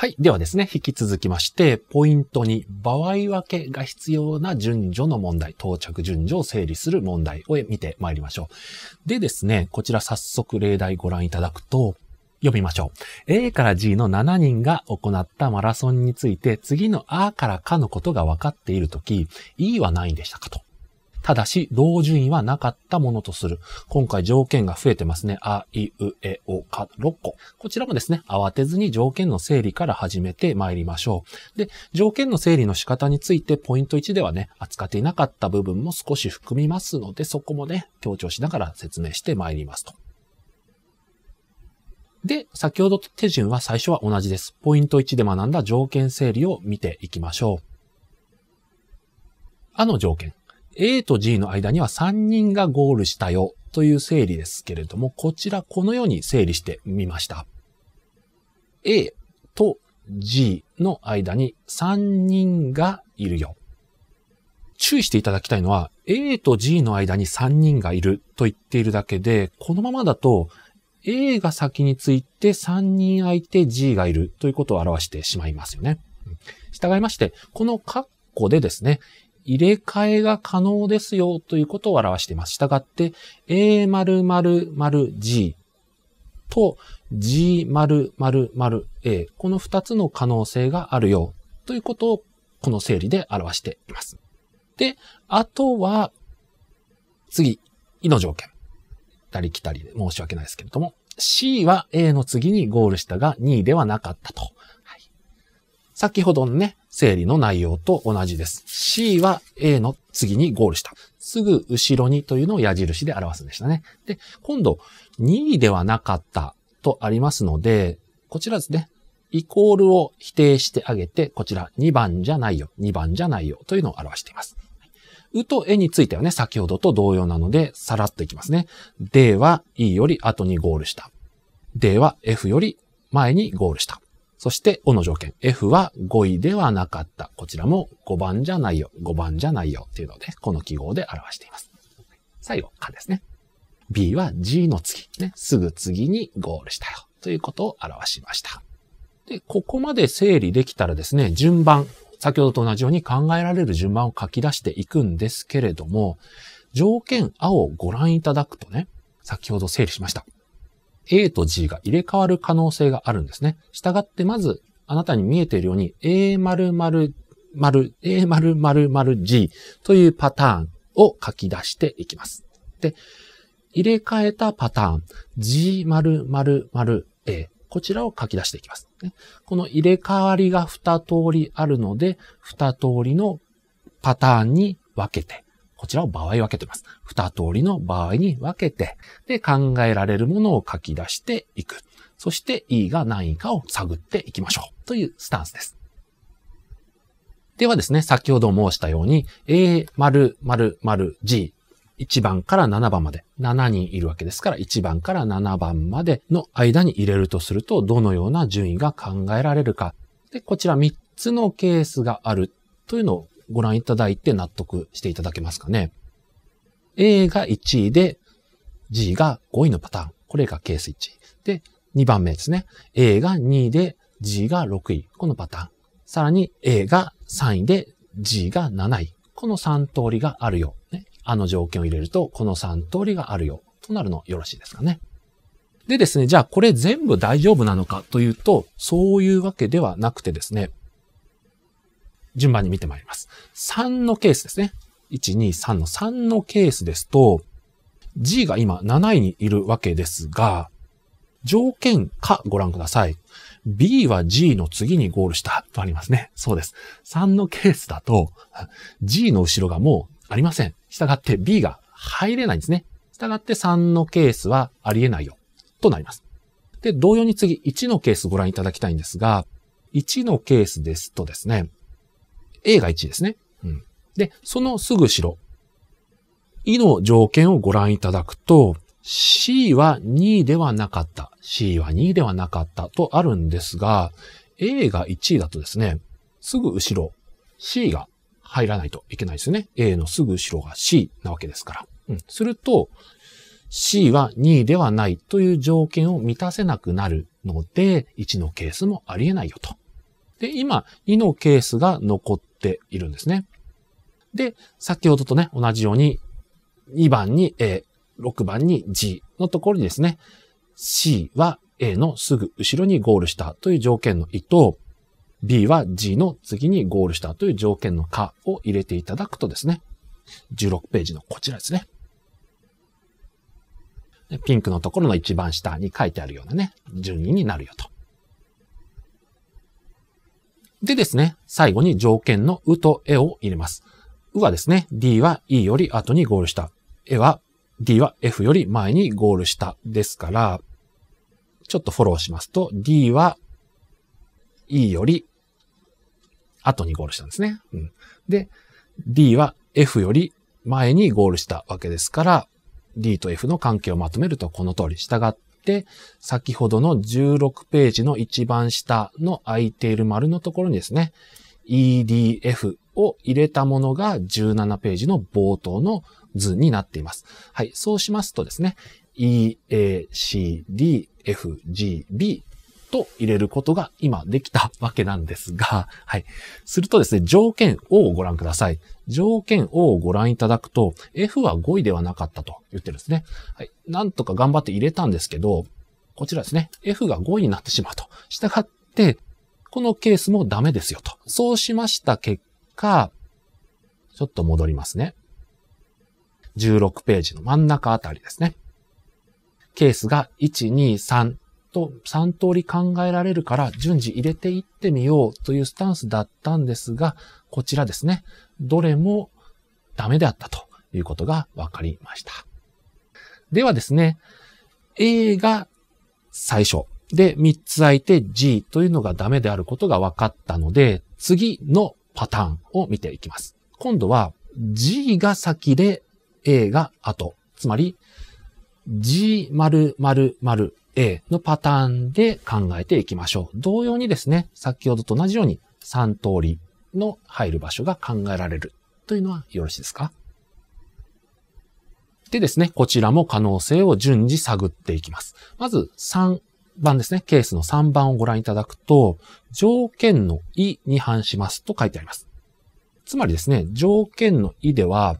はい。ではですね、引き続きまして、ポイント2、場合分けが必要な順序の問題、到着順序を整理する問題を見てまいりましょう。でですね、こちら早速例題ご覧いただくと、読みましょう。A から G の7人が行ったマラソンについて、次の A からかのことが分かっているとき、E は何位でしたかと。ただし、同順位はなかったものとする。今回条件が増えてますね。あ、い、う、え、お、か、6個。こちらもですね、慌てずに条件の整理から始めてまいりましょう。で、条件の整理の仕方について、ポイント1ではね、扱っていなかった部分も少し含みますので、そこもね、強調しながら説明して参りますと。で、先ほどと手順は最初は同じです。ポイント1で学んだ条件整理を見ていきましょう。あの条件。A と G の間には3人がゴールしたよという整理ですけれども、こちらこのように整理してみました。A と G の間に3人がいるよ。注意していただきたいのは、A と G の間に3人がいると言っているだけで、このままだと A が先について3人空いて G がいるということを表してしまいますよね。従いまして、この括弧でですね、入れ替えが可能ですよということを表しています。したがって、a 〇〇〇 g と g 〇〇〇 a この2つの可能性があるよということをこの整理で表しています。で、あとは、次、いの条件。たり来たりで申し訳ないですけれども、C は A の次にゴールしたが2位ではなかったと。先ほどのね、整理の内容と同じです。C は A の次にゴールした。すぐ後ろにというのを矢印で表すんでしたね。で、今度、2位ではなかったとありますので、こちらですね。イコールを否定してあげて、こちら2番じゃないよ、2番じゃないよというのを表しています。うとえについてはね、先ほどと同様なので、さらっといきますね。では E より後にゴールした。では F より前にゴールした。そして、O の条件。F は5位ではなかった。こちらも5番じゃないよ。5番じゃないよ。っていうので、この記号で表しています。最後、かですね。B は G の次。ね。すぐ次にゴールしたよ。ということを表しました。で、ここまで整理できたらですね、順番。先ほどと同じように考えられる順番を書き出していくんですけれども、条件青をご覧いただくとね、先ほど整理しました。A と G が入れ替わる可能性があるんですね。従ってまず、あなたに見えているように A○○○ a ○○ g というパターンを書き出していきます。で、入れ替えたパターン G○○○A こちらを書き出していきます。この入れ替わりが2通りあるので、2通りのパターンに分けてこちらを場合分けてます。二通りの場合に分けて、で、考えられるものを書き出していく。そして E が何位かを探っていきましょう。というスタンスです。ではですね、先ほど申したように、A○○○G 1番から7番まで、7人いるわけですから、1番から7番までの間に入れるとすると、どのような順位が考えられるか。で、こちら3つのケースがあるというのをご覧いただいて納得していただけますかね。A が1位で、G が5位のパターン。これがケース1。で、2番目ですね。A が2位で、G が6位。このパターン。さらに A が3位で、G が7位。この3通りがあるよ。ね、あの条件を入れると、この3通りがあるよ。となるのよろしいですかね。でですね、じゃあこれ全部大丈夫なのかというと、そういうわけではなくてですね、順番に見てまいります。3のケースですね。1、2、3の3のケースですと、G が今7位にいるわけですが、条件かご覧ください。B は G の次にゴールしたとありますね。そうです。3のケースだと、G の後ろがもうありません。従って B が入れないんですね。従って3のケースはありえないよ。となります。で、同様に次1のケースご覧いただきたいんですが、1のケースですとですね、A が1ですね。うん。で、そのすぐ後ろ、E の条件をご覧いただくと、C は2位ではなかった。C は2位ではなかったとあるんですが、A が1位だとですね、すぐ後ろ、C が入らないといけないですね。A のすぐ後ろが C なわけですから。うん。すると、C は2位ではないという条件を満たせなくなるので、1のケースもありえないよとで、今、2のケースが残っているんですね。で、先ほどとね、同じように、2番に A、6番に G のところにですね、C は A のすぐ後ろにゴールしたという条件の意と、B は G の次にゴールしたという条件の可を入れていただくとですね、16ページのこちらですね。ピンクのところの一番下に書いてあるようなね、順位になるよと。でですね、最後に条件のうとえを入れます。うはですね、d は e より後にゴールした。えは d は f より前にゴールしたですから、ちょっとフォローしますと、d は e より後にゴールしたんですね。うん、で、d は f より前にゴールしたわけですから、d と f の関係をまとめるとこの通り。従っ、先ほどの16ページの一番下の空いている丸のところにですね、EDF を入れたものが17ページの冒頭の図になっています。はい。そうしますとですね、E, A, C, D, F, G, B と入れることが今できたわけなんですが、はい。するとですね、条件 O をご覧ください。条件 O をご覧いただくと、F は5位ではなかったと言ってるんですね。はい。なんとか頑張って入れたんですけど、こちらですね、F が5位になってしまうと。したがって、このケースもダメですよと。そうしました結果、ちょっと戻りますね。16ページの真ん中あたりですね。ケースが1、2、3、と3通り考えられるから順次入れていってみようというスタンスだったんですが、こちらですね、どれもダメであったということが分かりました。ではですね、A が最初。で、3つ空いて G というのがダメであることが分かったので、次のパターンを見ていきます。今度は G が先で A が後。つまり、G○○○ A のパターンで考えていきましょう。同様にですね、先ほどと同じように3通りの入る場所が考えられるというのはよろしいですかでですね、こちらも可能性を順次探っていきます。まず3番ですね、ケースの3番をご覧いただくと、条件の意に反しますと書いてあります。つまりですね、条件の意では、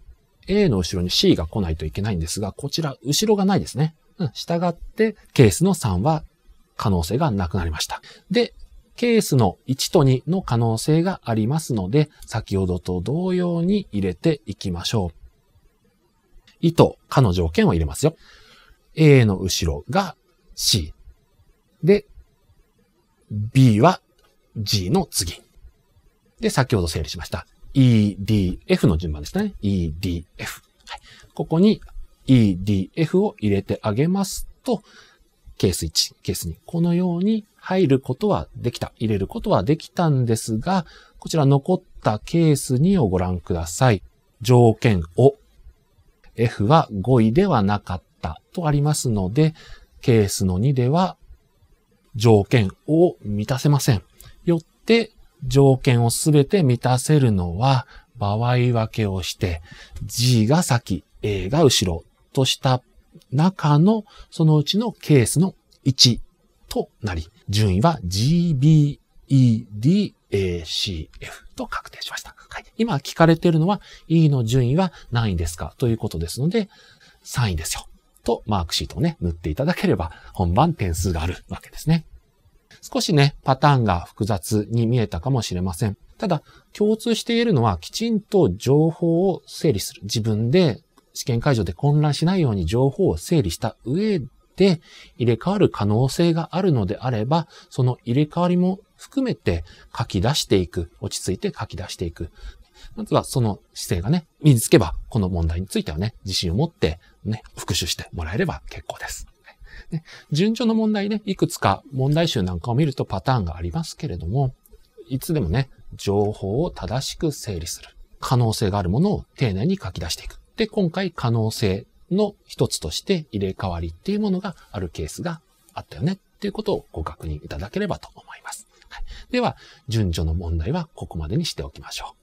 A の後ろに C が来ないといけないんですが、こちら後ろがないですね。した従って、ケースの3は可能性がなくなりました。で、ケースの1と2の可能性がありますので、先ほどと同様に入れていきましょう。いと、かの条件を入れますよ。A の後ろが C。で、B は G の次。で、先ほど整理しました。E, D, F の順番ですね。E, D, F。はい、ここに EDF を入れてあげますと、ケース1、ケース2、このように入ることはできた、入れることはできたんですが、こちら残ったケース2をご覧ください。条件を F は5位ではなかったとありますので、ケースの2では条件を満たせません。よって条件をすべて満たせるのは場合分けをして G が先、A が後ろとした中の、そのうちのケースの1となり、順位は GBEDACF と確定しました。はい、今聞かれているのは E の順位は何位ですかということですので、3位ですよ。と、マークシートをね、塗っていただければ、本番点数があるわけですね。少しね、パターンが複雑に見えたかもしれません。ただ、共通しているのは、きちんと情報を整理する。自分で試験会場で混乱しないように情報を整理した上で、入れ替わる可能性があるのであれば、その入れ替わりも含めて書き出していく。落ち着いて書き出していく。まずはその姿勢がね、身につけば、この問題についてはね、自信を持って、ね、復習してもらえれば結構です。ね、順序の問題ね、いくつか問題集なんかを見るとパターンがありますけれども、いつでもね、情報を正しく整理する。可能性があるものを丁寧に書き出していく。で、今回可能性の一つとして入れ替わりっていうものがあるケースがあったよねっていうことをご確認いただければと思います。はい、では、順序の問題はここまでにしておきましょう。